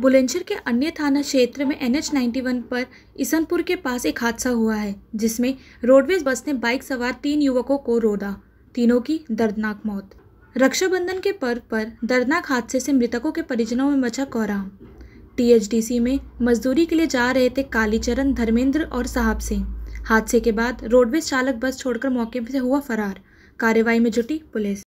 बुलंदशहर के अन्य थाना क्षेत्र में एनएच 91 पर इसनपुर के पास एक हादसा हुआ है जिसमें रोडवेज बस ने बाइक सवार तीन युवकों को रोदा तीनों की दर्दनाक मौत रक्षाबंधन के पर्व पर दर्दनाक हादसे से मृतकों के परिजनों में मचा कोहरा टीएचडीसी में मजदूरी के लिए जा रहे थे कालीचरण धर्मेंद्र और साहब सिंह हादसे के बाद रोडवेज चालक बस छोड़कर मौके से हुआ फरार कार्रवाई में जुटी पुलिस